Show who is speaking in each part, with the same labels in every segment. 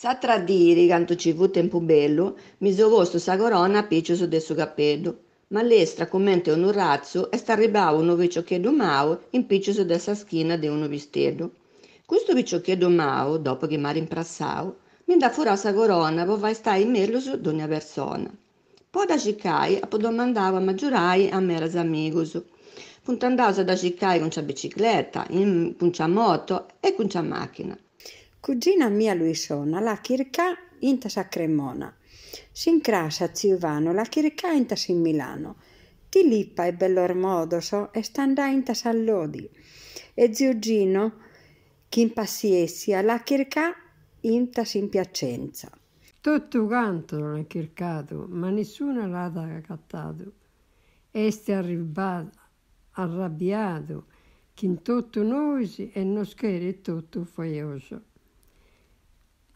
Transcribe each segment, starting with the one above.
Speaker 1: Sa diri, canto ci fu tempo bello, mise vostro sa corona piccio del suo cappello. Ma l'estra, commente un razzo, e sta arribavo un picciocchietto mao in piccio del sa schiena di uno vistedo. Questo picciocchietto mao, dopo che mi rimprassau, mi da furà sa corona, po vai stai in merlo su d'ogni persona. Poi da cicai, a po domandava maggiorai a meras amigos. Puntandausa da cicai con c'è bicicletta,
Speaker 2: in, con c'è moto e con c'è macchina. Cugina mia Luisona, la chirca intas a Cremona. S'incrasa a Ciuvano, la chirca intas in Milano. Ti Tilippa e Bellormodoso e standa intas a Lodi. E Gino, chi impassiessia, la chirca intas in Piacenza.
Speaker 3: Tutto quanto l'hanno cercato, ma nessuno l'ha accattato. Este arribato, arrabbiato, che in tutto noi e non scherzo tutto foioso.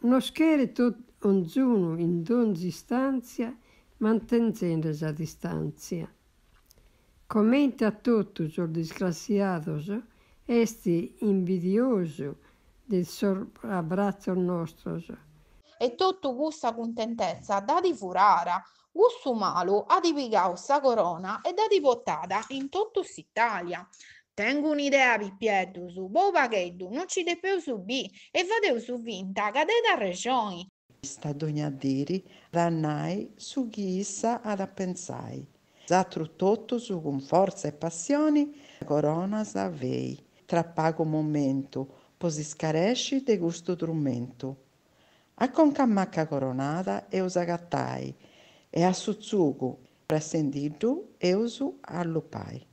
Speaker 3: Uno scheletro giorno in donzi stanzia mantenendo la distanzia. Commenta a tutti i disgraziados, esti invidioso del abbraccio nostro.
Speaker 4: E tutto questa contentezza da di furara, questo malo ha di pigaussa corona e da di portata in tutta Italia. Tengo un'idea, Pippietto, su Boba che non ci deve più subire e vado su vinta, cadete a regioni.
Speaker 5: Sta a diri, rannai, su chi issa ad appensai. Zatru tutto su con forza e passioni, corona savei. Tra pago momento, posi scaresci de gusto trumento. A concamacca coronata e usagattai, e a suzzugu, presendidu e usu allupai.